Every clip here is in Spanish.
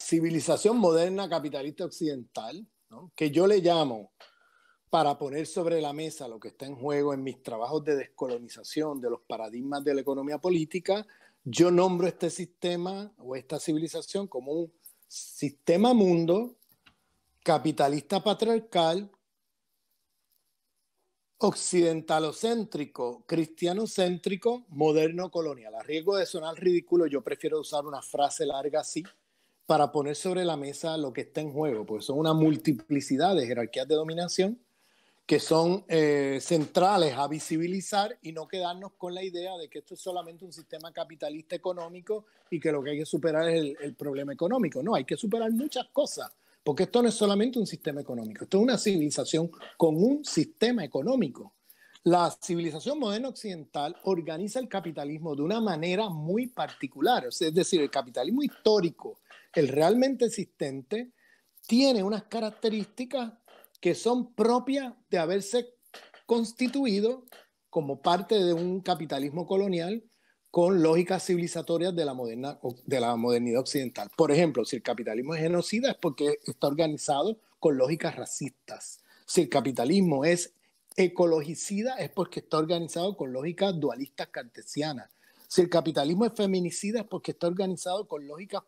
civilización moderna capitalista occidental, que yo le llamo para poner sobre la mesa lo que está en juego en mis trabajos de descolonización de los paradigmas de la economía política, yo nombro este sistema o esta civilización como un sistema mundo capitalista patriarcal, occidentalocéntrico, cristianocéntrico, moderno colonial. A riesgo de sonar ridículo, yo prefiero usar una frase larga así, para poner sobre la mesa lo que está en juego, porque son una multiplicidad de jerarquías de dominación que son eh, centrales a visibilizar y no quedarnos con la idea de que esto es solamente un sistema capitalista económico y que lo que hay que superar es el, el, problema económico. No, hay que superar muchas cosas, porque esto no es solamente un sistema económico, esto es una civilización con un sistema económico la civilización moderna occidental organiza el capitalismo de una manera muy particular, es decir, el capitalismo histórico, el realmente existente, tiene unas características que son propias de haberse constituido como parte de un capitalismo colonial con lógicas civilizatorias de la, moderna, de la modernidad occidental. Por ejemplo, si el capitalismo es genocida es porque está organizado con lógicas racistas. Si el capitalismo es ecologicida es porque está organizado con lógicas dualistas cartesianas. Si el capitalismo es feminicida es porque está organizado con lógicas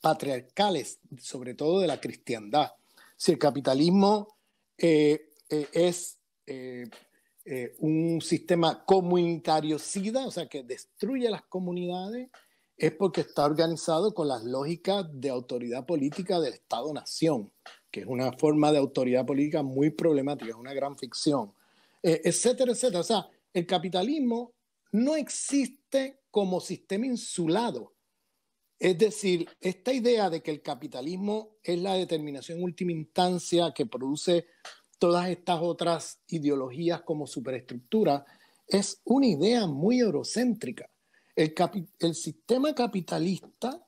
patriarcales, sobre todo de la cristiandad. Si el capitalismo eh, eh, es eh, un sistema comunitariocida, o sea, que destruye las comunidades, es porque está organizado con las lógicas de autoridad política del Estado-Nación que es una forma de autoridad política muy problemática, es una gran ficción, eh, etcétera, etcétera. O sea, el capitalismo no existe como sistema insulado. Es decir, esta idea de que el capitalismo es la determinación última instancia que produce todas estas otras ideologías como superestructura, es una idea muy eurocéntrica. El, el sistema capitalista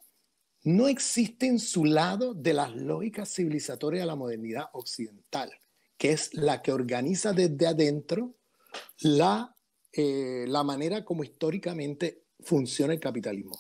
no existe en su lado de las lógicas civilizatorias de la modernidad occidental, que es la que organiza desde adentro la eh, manera como históricamente funciona el capitalismo.